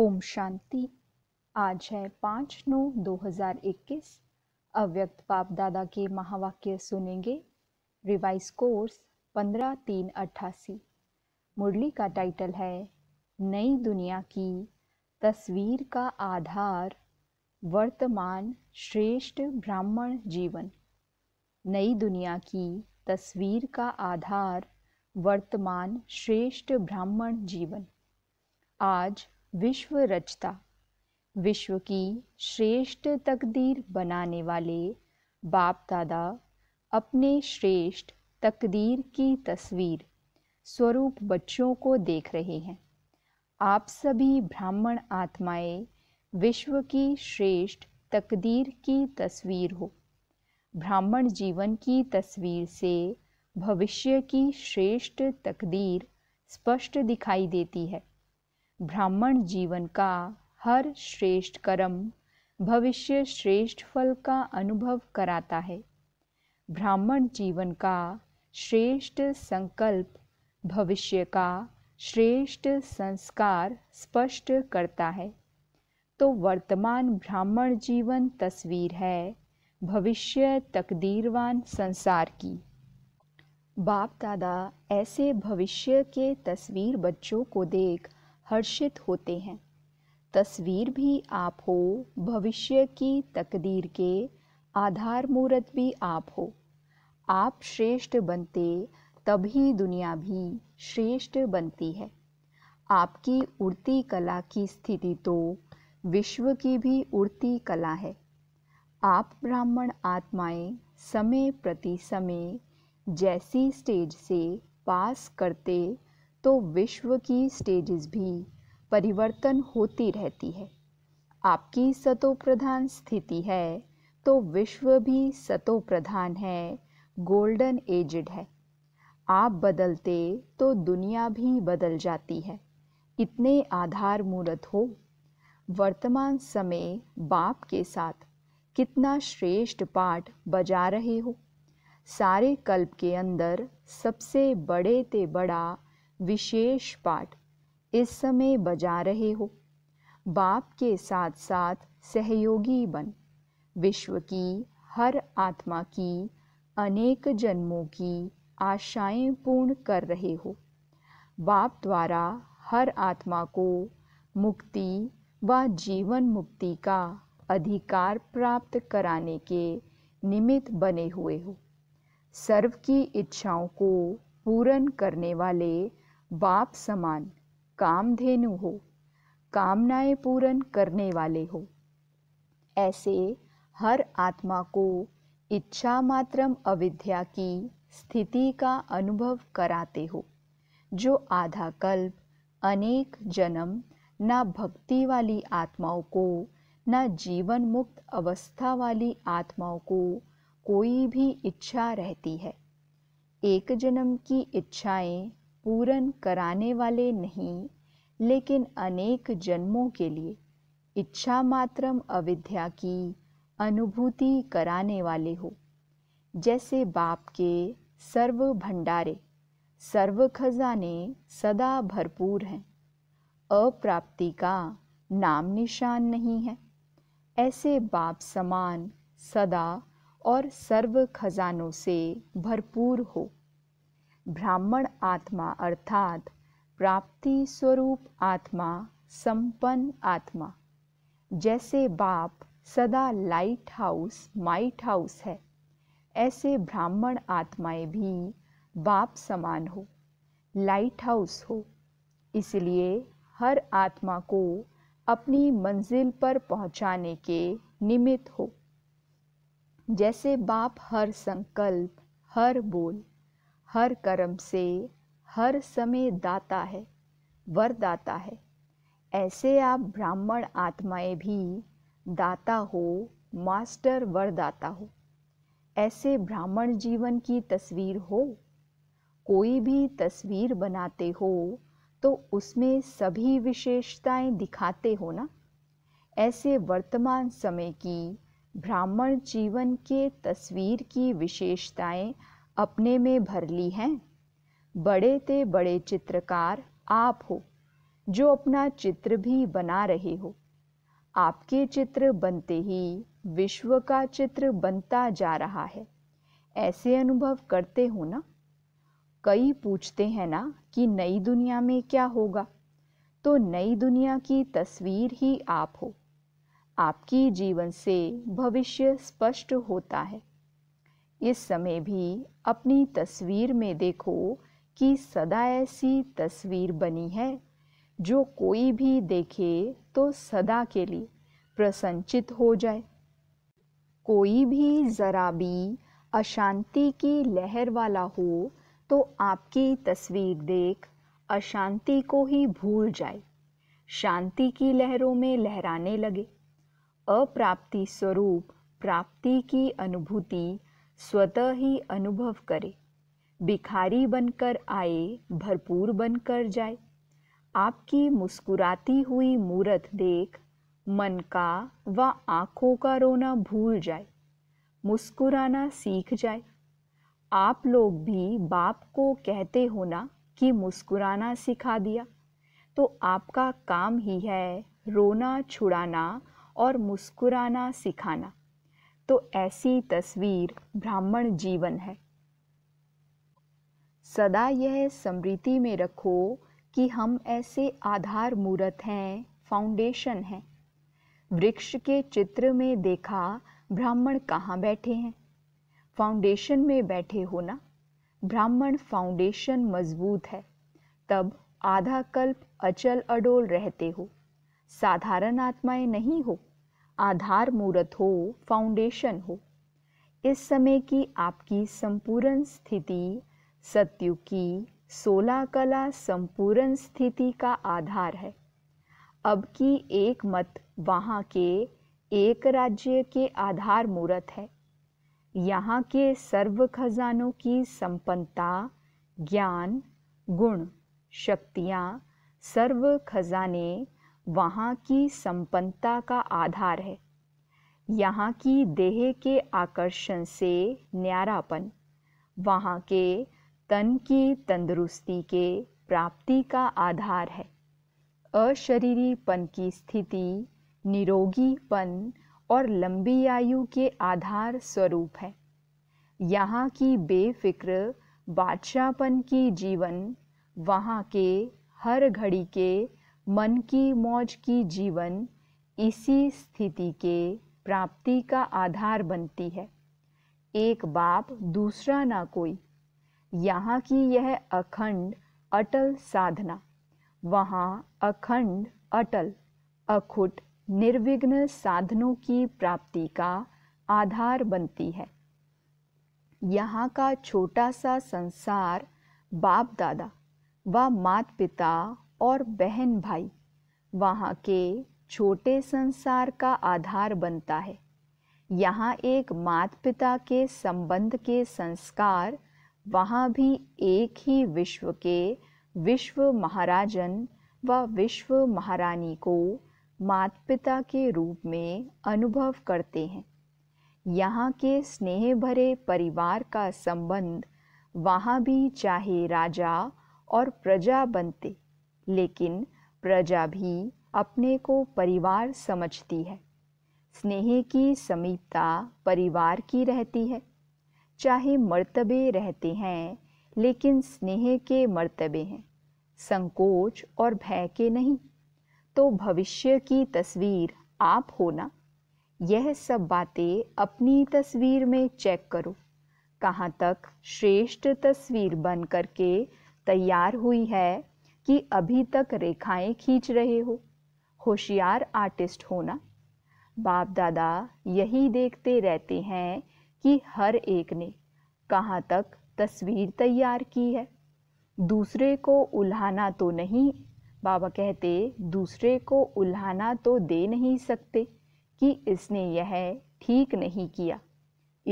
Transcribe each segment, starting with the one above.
ओम शांति आज है पाँच नौ दो हजार इक्कीस अव्यक्त बाप दादा के महावाक्य सुनेंगे रिवाइज कोर्स पंद्रह तीन अट्ठासी मुरली का टाइटल है नई दुनिया की तस्वीर का आधार वर्तमान श्रेष्ठ ब्राह्मण जीवन नई दुनिया की तस्वीर का आधार वर्तमान श्रेष्ठ ब्राह्मण जीवन आज विश्व रचता विश्व की श्रेष्ठ तकदीर बनाने वाले बाप दादा अपने श्रेष्ठ तकदीर की तस्वीर स्वरूप बच्चों को देख रहे हैं आप सभी ब्राह्मण आत्माएं विश्व की श्रेष्ठ तकदीर की तस्वीर हो ब्राह्मण जीवन की तस्वीर से भविष्य की श्रेष्ठ तकदीर स्पष्ट दिखाई देती है ब्राह्मण जीवन का हर श्रेष्ठ कर्म भविष्य श्रेष्ठ फल का अनुभव कराता है ब्राह्मण जीवन का श्रेष्ठ संकल्प भविष्य का श्रेष्ठ संस्कार स्पष्ट करता है तो वर्तमान ब्राह्मण जीवन तस्वीर है भविष्य तकदीरवान संसार की बाप दादा ऐसे भविष्य के तस्वीर बच्चों को देख हर्षित होते हैं तस्वीर भी आप हो भविष्य की तकदीर के आधार मूर्त भी आप हो आप श्रेष्ठ बनते तभी दुनिया भी श्रेष्ठ बनती है आपकी उड़ती कला की स्थिति तो विश्व की भी उड़ती कला है आप ब्राह्मण आत्माएं समय प्रति समय जैसी स्टेज से पास करते तो विश्व की स्टेजेस भी परिवर्तन होती रहती है आपकी सतो प्रधान स्थिति है तो विश्व भी सतो प्रधान है गोल्डन एजड है आप बदलते तो दुनिया भी बदल जाती है इतने आधार मूर्त हो वर्तमान समय बाप के साथ कितना श्रेष्ठ पाठ बजा रहे हो सारे कल्प के अंदर सबसे बड़े ते बड़ा विशेष पाठ इस समय बजा रहे हो बाप के साथ साथ सहयोगी बन विश्व की हर आत्मा की अनेक जन्मों की आशाएं पूर्ण कर रहे हो बाप द्वारा हर आत्मा को मुक्ति व जीवन मुक्ति का अधिकार प्राप्त कराने के निमित्त बने हुए हो सर्व की इच्छाओं को पूर्ण करने वाले बाप समान कामधेनु हो कामनाएं पूर्ण करने वाले हो ऐसे हर आत्मा को इच्छा मात्रम अविद्या की स्थिति का अनुभव कराते हो जो आधा कल्प अनेक जन्म ना भक्ति वाली आत्माओं को ना जीवन मुक्त अवस्था वाली आत्माओं को कोई भी इच्छा रहती है एक जन्म की इच्छाएं पूर्ण कराने वाले नहीं लेकिन अनेक जन्मों के लिए इच्छा मात्रम अविद्या की अनुभूति कराने वाले हो जैसे बाप के सर्व भंडारे सर्व खजाने सदा भरपूर हैं अप्राप्ति का नाम निशान नहीं है ऐसे बाप समान सदा और सर्व खजानों से भरपूर हो ब्राह्मण आत्मा अर्थात प्राप्ति स्वरूप आत्मा संपन्न आत्मा जैसे बाप सदा लाइट हाउस माइट हाउस है ऐसे ब्राह्मण आत्माएं भी बाप समान हो लाइट हाउस हो इसलिए हर आत्मा को अपनी मंजिल पर पहुंचाने के निमित्त हो जैसे बाप हर संकल्प हर बोल हर कर्म से हर समय दाता है वरदाता है ऐसे आप ब्राह्मण आत्माएं भी दाता हो मास्टर वरदाता हो ऐसे ब्राह्मण जीवन की तस्वीर हो कोई भी तस्वीर बनाते हो तो उसमें सभी विशेषताएं दिखाते हो ना ऐसे वर्तमान समय की ब्राह्मण जीवन के तस्वीर की विशेषताएं अपने में भर ली हैं बड़े ते बड़े चित्रकार आप हो जो अपना चित्र भी बना रहे हो आपके चित्र बनते ही विश्व का चित्र बनता जा रहा है ऐसे अनुभव करते हो ना कई पूछते हैं ना कि नई दुनिया में क्या होगा तो नई दुनिया की तस्वीर ही आप हो आपकी जीवन से भविष्य स्पष्ट होता है इस समय भी अपनी तस्वीर में देखो कि सदा ऐसी तस्वीर बनी है जो कोई भी देखे तो सदा के लिए प्रसन्नचित हो जाए कोई भी ज़रा भी अशांति की लहर वाला हो तो आपकी तस्वीर देख अशांति को ही भूल जाए शांति की लहरों में लहराने लगे अप्राप्ति स्वरूप प्राप्ति की अनुभूति स्वतः ही अनुभव करे भिखारी बनकर आए भरपूर बनकर जाए आपकी मुस्कुराती हुई मूरत देख मन का व आँखों का रोना भूल जाए मुस्कुराना सीख जाए आप लोग भी बाप को कहते हो ना कि मुस्कुराना सिखा दिया तो आपका काम ही है रोना छुड़ाना और मुस्कुराना सिखाना तो ऐसी तस्वीर ब्राह्मण जीवन है सदा यह स्मृति में रखो कि हम ऐसे आधार मूर्त हैं फाउंडेशन हैं वृक्ष के चित्र में देखा ब्राह्मण कहाँ बैठे हैं फाउंडेशन में बैठे हो ना ब्राह्मण फाउंडेशन मजबूत है तब आधा कल्प अचल अडोल रहते हो साधारण आत्माएं नहीं हो आधार मूर्त हो फाउंडेशन हो इस समय की आपकी संपूर्ण स्थिति सत्यु की सोलह कला संपूर्ण स्थिति का आधार है अब की एक मत वहाँ के एक राज्य के आधार मूर्त है यहाँ के सर्व खजानों की संपन्नता ज्ञान गुण शक्तियाँ सर्व खजाने वहाँ की संपन्नता का आधार है यहाँ की देह के आकर्षण से न्यारापन वहाँ के तन की तंदुरुस्ती के प्राप्ति का आधार है अशरीरीपन की स्थिति निरोगीपन और लंबी आयु के आधार स्वरूप है यहाँ की बेफिक्र बादशाहपन की जीवन वहाँ के हर घड़ी के मन की मौज की जीवन इसी स्थिति के प्राप्ति का आधार बनती है एक बाप दूसरा ना कोई यहाँ की यह अखंड अटल साधना वहाँ अखंड अटल अखुट निर्विघ्न साधनों की प्राप्ति का आधार बनती है यहाँ का छोटा सा संसार बाप दादा व मात पिता और बहन भाई वहाँ के छोटे संसार का आधार बनता है यहाँ एक मात पिता के संबंध के संस्कार वहाँ भी एक ही विश्व के विश्व महाराजन व विश्व महारानी को माता पिता के रूप में अनुभव करते हैं यहाँ के स्नेह भरे परिवार का संबंध वहाँ भी चाहे राजा और प्रजा बनते लेकिन प्रजा भी अपने को परिवार समझती है स्नेह की समीपता परिवार की रहती है चाहे मर्तबे रहते हैं लेकिन स्नेह के मर्तबे हैं संकोच और भय के नहीं तो भविष्य की तस्वीर आप होना यह सब बातें अपनी तस्वीर में चेक करो कहाँ तक श्रेष्ठ तस्वीर बन करके तैयार हुई है कि अभी तक रेखाएं खींच रहे हो होशियार आर्टिस्ट होना बाप दादा यही देखते रहते हैं कि हर एक ने कहाँ तक तस्वीर तैयार की है दूसरे को उल्हाना तो नहीं बाबा कहते दूसरे को उल्हाना तो दे नहीं सकते कि इसने यह ठीक नहीं किया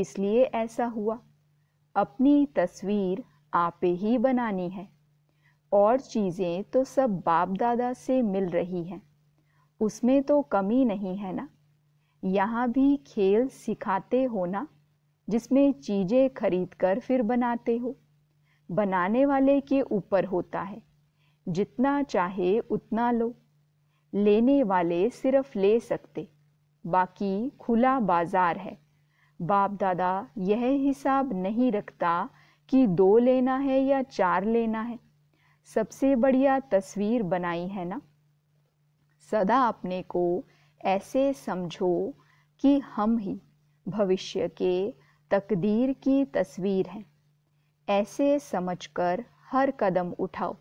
इसलिए ऐसा हुआ अपनी तस्वीर आपे ही बनानी है और चीज़ें तो सब बाप दादा से मिल रही हैं उसमें तो कमी नहीं है ना यहाँ भी खेल सिखाते हो ना जिसमें चीज़ें खरीद कर फिर बनाते हो बनाने वाले के ऊपर होता है जितना चाहे उतना लो लेने वाले सिर्फ ले सकते बाकी खुला बाजार है बाप दादा यह हिसाब नहीं रखता कि दो लेना है या चार लेना है सबसे बढ़िया तस्वीर बनाई है ना सदा अपने को ऐसे समझो कि हम ही भविष्य के तकदीर की तस्वीर हैं ऐसे समझकर हर कदम उठाओ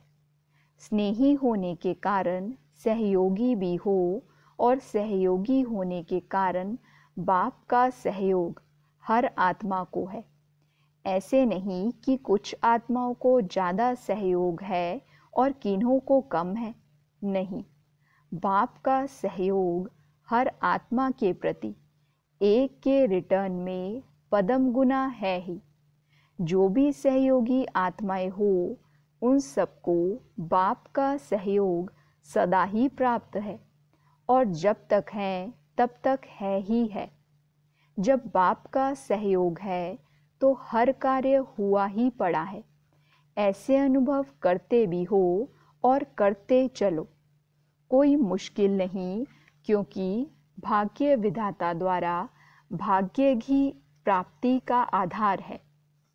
स्नेही होने के कारण सहयोगी भी हो और सहयोगी होने के कारण बाप का सहयोग हर आत्मा को है ऐसे नहीं कि कुछ आत्माओं को ज़्यादा सहयोग है और किन्हों को कम है नहीं बाप का सहयोग हर आत्मा के प्रति एक के रिटर्न में पदम गुना है ही जो भी सहयोगी आत्माएं हो उन सबको बाप का सहयोग सदा ही प्राप्त है और जब तक हैं तब तक है ही है जब बाप का सहयोग है तो हर कार्य हुआ ही पड़ा है ऐसे अनुभव करते भी हो और करते चलो कोई मुश्किल नहीं क्योंकि भाग्य विधाता द्वारा भाग्य ही प्राप्ति का आधार है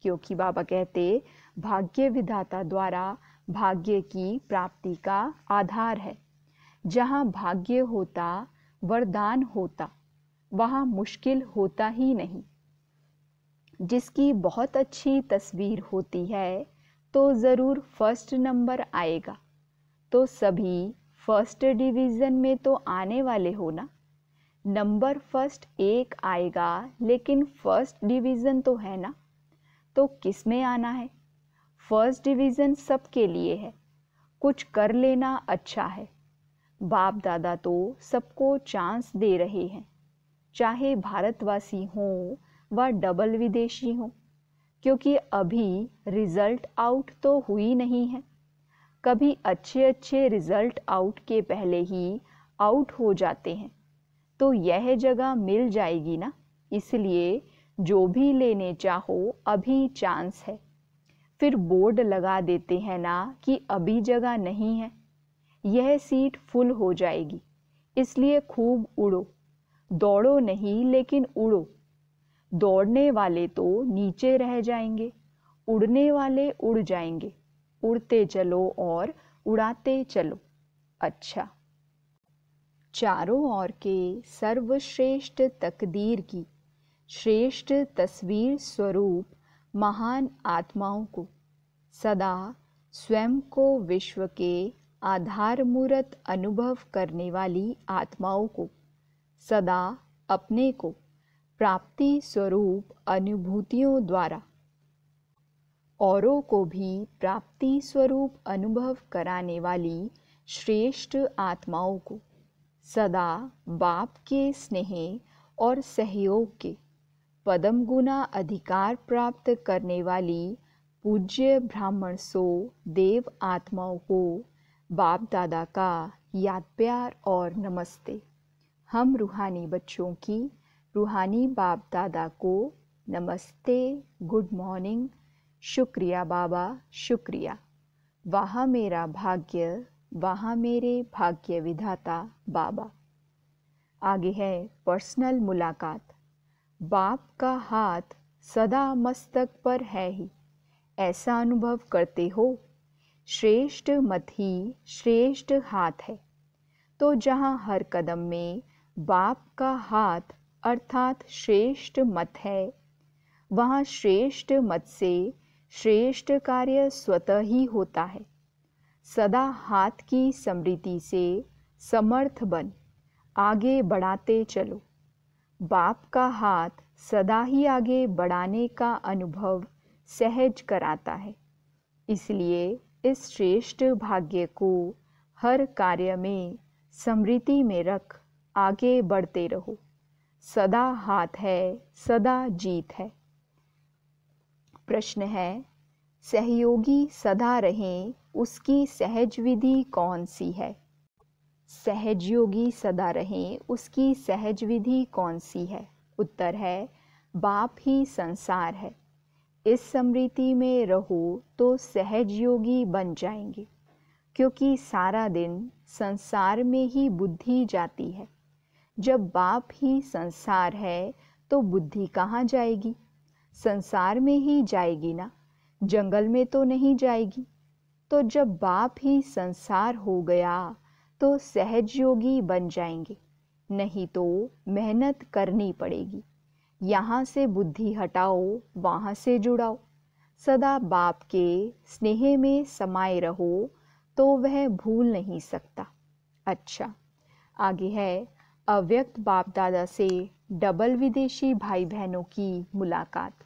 क्योंकि बाबा कहते भाग्य विधाता द्वारा भाग्य की प्राप्ति का आधार है जहाँ भाग्य होता वरदान होता वहाँ मुश्किल होता ही नहीं जिसकी बहुत अच्छी तस्वीर होती है तो ज़रूर फर्स्ट नंबर आएगा तो सभी फर्स्ट डिवीज़न में तो आने वाले हो ना नंबर फर्स्ट एक आएगा लेकिन फर्स्ट डिवीज़न तो है ना तो किस में आना है फर्स्ट डिवीज़न सबके लिए है कुछ कर लेना अच्छा है बाप दादा तो सबको चांस दे रहे हैं चाहे भारतवासी हों व डबल विदेशी हों क्योंकि अभी रिज़ल्ट आउट तो हुई नहीं है कभी अच्छे अच्छे रिज़ल्ट आउट के पहले ही आउट हो जाते हैं तो यह जगह मिल जाएगी ना इसलिए जो भी लेने चाहो अभी चांस है फिर बोर्ड लगा देते हैं ना कि अभी जगह नहीं है यह सीट फुल हो जाएगी इसलिए खूब उड़ो दौड़ो नहीं लेकिन उड़ो दौड़ने वाले तो नीचे रह जाएंगे उड़ने वाले उड़ जाएंगे उड़ते चलो और उड़ाते चलो अच्छा चारों ओर के सर्वश्रेष्ठ तकदीर की श्रेष्ठ तस्वीर स्वरूप महान आत्माओं को सदा स्वयं को विश्व के आधार मूर्त अनुभव करने वाली आत्माओं को सदा अपने को प्राप्ति स्वरूप अनुभूतियों द्वारा औरों को भी प्राप्ति स्वरूप अनुभव कराने वाली श्रेष्ठ आत्माओं को सदा बाप के स्नेह और सहयोग के पदम गुना अधिकार प्राप्त करने वाली पूज्य ब्राह्मण सो देव आत्माओं को बाप दादा का याद प्यार और नमस्ते हम रूहानी बच्चों की रूहानी बाप दादा को नमस्ते गुड मॉर्निंग शुक्रिया बाबा शुक्रिया वहाँ मेरा भाग्य वहाँ मेरे भाग्य विधाता बाबा आगे है पर्सनल मुलाकात बाप का हाथ सदा मस्तक पर है ही ऐसा अनुभव करते हो श्रेष्ठ मत ही श्रेष्ठ हाथ है तो जहाँ हर कदम में बाप का हाथ अर्थात श्रेष्ठ मत है वहाँ श्रेष्ठ मत से श्रेष्ठ कार्य स्वतः ही होता है सदा हाथ की समृद्धि से समर्थ बन आगे बढ़ाते चलो बाप का हाथ सदा ही आगे बढ़ाने का अनुभव सहज कराता है इसलिए इस श्रेष्ठ भाग्य को हर कार्य में समृद्धि में रख आगे बढ़ते रहो सदा हाथ है सदा जीत है प्रश्न है सहयोगी सदा रहें उसकी सहज विधि कौन सी है सहजयोगी सदा रहें उसकी सहज विधि कौन सी है उत्तर है बाप ही संसार है इस समृति में रहो तो सहजयोगी बन जाएंगे क्योंकि सारा दिन संसार में ही बुद्धि जाती है जब बाप ही संसार है तो बुद्धि कहाँ जाएगी संसार में ही जाएगी ना जंगल में तो नहीं जाएगी तो जब बाप ही संसार हो गया तो सहज योगी बन जाएंगे नहीं तो मेहनत करनी पड़ेगी यहाँ से बुद्धि हटाओ वहाँ से जुड़ाओ सदा बाप के स्नेह में समाये रहो तो वह भूल नहीं सकता अच्छा आगे है अव्यक्त बाप दादा से डबल विदेशी भाई बहनों की मुलाकात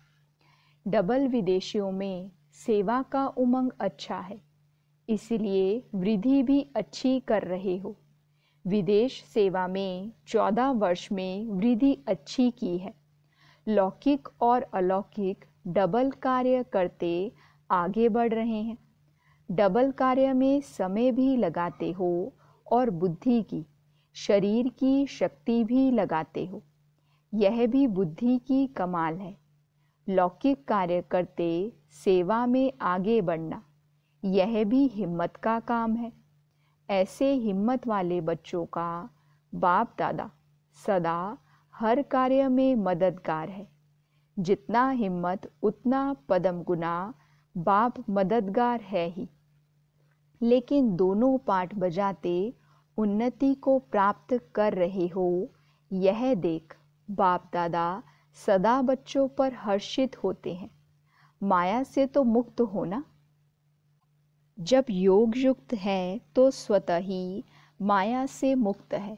डबल विदेशियों में सेवा का उमंग अच्छा है इसलिए वृद्धि भी अच्छी कर रहे हो विदेश सेवा में चौदह वर्ष में वृद्धि अच्छी की है लौकिक और अलौकिक डबल कार्य करते आगे बढ़ रहे हैं डबल कार्य में समय भी लगाते हो और बुद्धि की शरीर की शक्ति भी लगाते हो यह भी बुद्धि की कमाल है लौकिक कार्य करते सेवा में आगे बढ़ना यह भी हिम्मत का काम है ऐसे हिम्मत वाले बच्चों का बाप दादा सदा हर कार्य में मददगार है जितना हिम्मत उतना पदम गुना बाप मददगार है ही लेकिन दोनों पाठ बजाते उन्नति को प्राप्त कर रहे हो यह देख बाप दादा सदा बच्चों पर हर्षित होते हैं माया से तो मुक्त होना जब योग युक्त है तो स्वतः ही माया से मुक्त है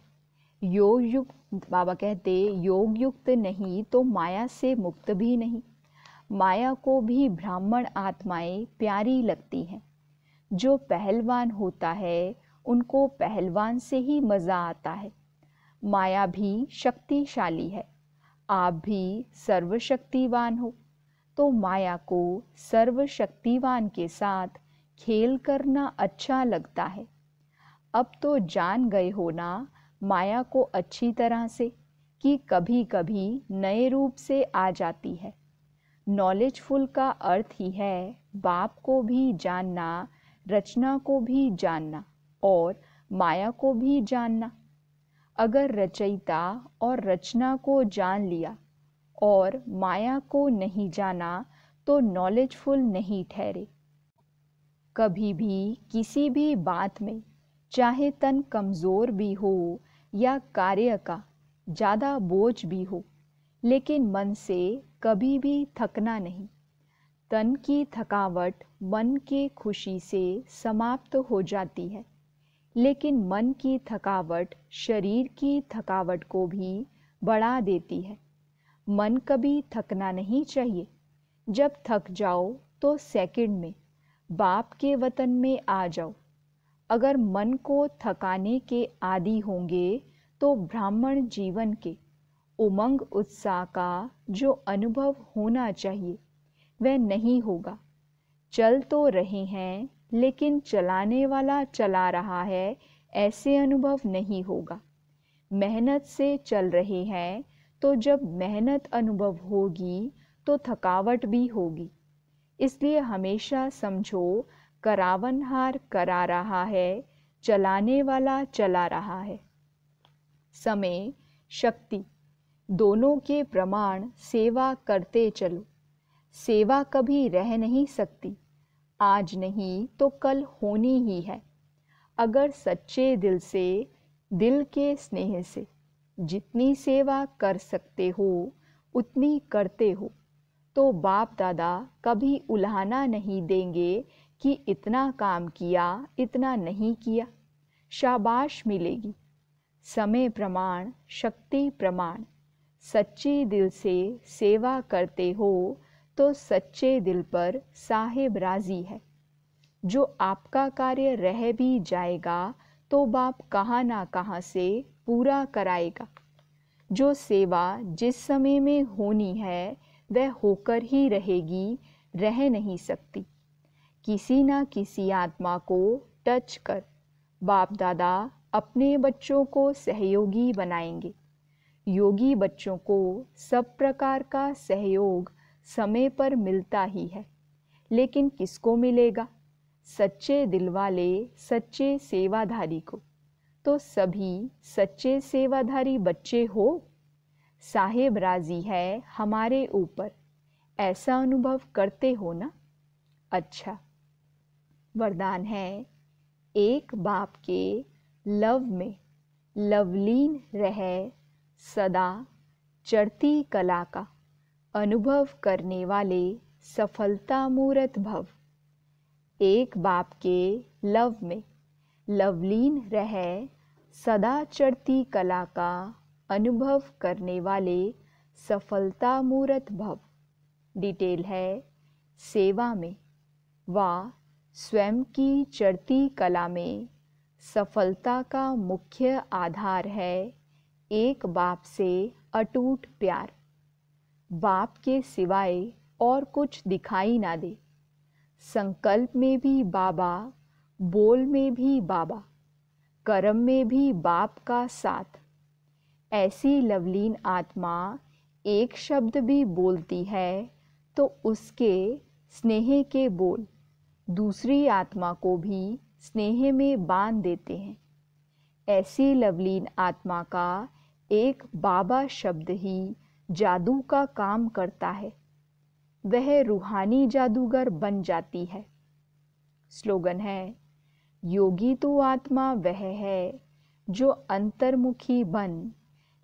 योग युक्त बाबा कहते योग युक्त नहीं तो माया से मुक्त भी नहीं माया को भी ब्राह्मण आत्माएं प्यारी लगती हैं जो पहलवान होता है उनको पहलवान से ही मज़ा आता है माया भी शक्तिशाली है आप भी सर्वशक्तिवान हो तो माया को सर्वशक्तिवान के साथ खेल करना अच्छा लगता है अब तो जान गए हो ना माया को अच्छी तरह से कि कभी कभी नए रूप से आ जाती है नॉलेजफुल का अर्थ ही है बाप को भी जानना रचना को भी जानना और माया को भी जानना अगर रचयिता और रचना को जान लिया और माया को नहीं जाना तो नॉलेजफुल नहीं ठहरे कभी भी किसी भी बात में चाहे तन कमज़ोर भी हो या कार्य का ज़्यादा बोझ भी हो लेकिन मन से कभी भी थकना नहीं तन की थकावट मन के खुशी से समाप्त हो जाती है लेकिन मन की थकावट शरीर की थकावट को भी बढ़ा देती है मन कभी थकना नहीं चाहिए जब थक जाओ तो सेकंड में बाप के वतन में आ जाओ अगर मन को थकाने के आदि होंगे तो ब्राह्मण जीवन के उमंग उत्साह का जो अनुभव होना चाहिए वह नहीं होगा चल तो रहे हैं लेकिन चलाने वाला चला रहा है ऐसे अनुभव नहीं होगा मेहनत से चल रहे हैं तो जब मेहनत अनुभव होगी तो थकावट भी होगी इसलिए हमेशा समझो करावन हार करा रहा है चलाने वाला चला रहा है समय शक्ति दोनों के प्रमाण सेवा करते चलो सेवा कभी रह नहीं सकती आज नहीं तो कल होनी ही है अगर सच्चे दिल से दिल के स्नेह से जितनी सेवा कर सकते हो उतनी करते हो तो बाप दादा कभी उल्हाना नहीं देंगे कि इतना काम किया इतना नहीं किया शाबाश मिलेगी समय प्रमाण शक्ति प्रमाण सच्चे दिल से सेवा करते हो तो सच्चे दिल पर साहिब राजी है जो आपका कार्य रह भी जाएगा तो बाप कहाँ ना कहाँ से पूरा कराएगा जो सेवा जिस समय में होनी है वह होकर ही रहेगी रह नहीं सकती किसी ना किसी आत्मा को टच कर बाप दादा अपने बच्चों को सहयोगी बनाएंगे योगी बच्चों को सब प्रकार का सहयोग समय पर मिलता ही है लेकिन किसको मिलेगा सच्चे दिल वाले सच्चे सेवाधारी को तो सभी सच्चे सेवाधारी बच्चे हो साहेब राजी है हमारे ऊपर ऐसा अनुभव करते हो ना अच्छा वरदान है एक बाप के लव में लवलीन रहे सदा चढ़ती कला का अनुभव करने वाले सफलता मूर्त भव एक बाप के लव में लवलीन रह सदा चढ़ती कला का अनुभव करने वाले सफलता मूर्त भव डिटेल है सेवा में व स्वयं की चढ़ती कला में सफलता का मुख्य आधार है एक बाप से अटूट प्यार बाप के सिवाय और कुछ दिखाई ना दे संकल्प में भी बाबा बोल में भी बाबा कर्म में भी बाप का साथ ऐसी लवलीन आत्मा एक शब्द भी बोलती है तो उसके स्नेह के बोल दूसरी आत्मा को भी स्नेह में बांध देते हैं ऐसी लवलीन आत्मा का एक बाबा शब्द ही जादू का काम करता है वह रूहानी जादूगर बन जाती है स्लोगन है योगी तो आत्मा वह है जो अंतर्मुखी बन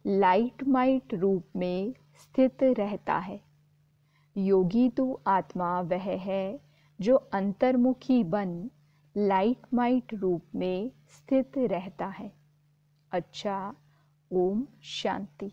लाइट माइट रूप में स्थित रहता है योगी तो आत्मा वह है जो अंतर्मुखी बन लाइट माइट रूप में स्थित रहता है अच्छा ओम शांति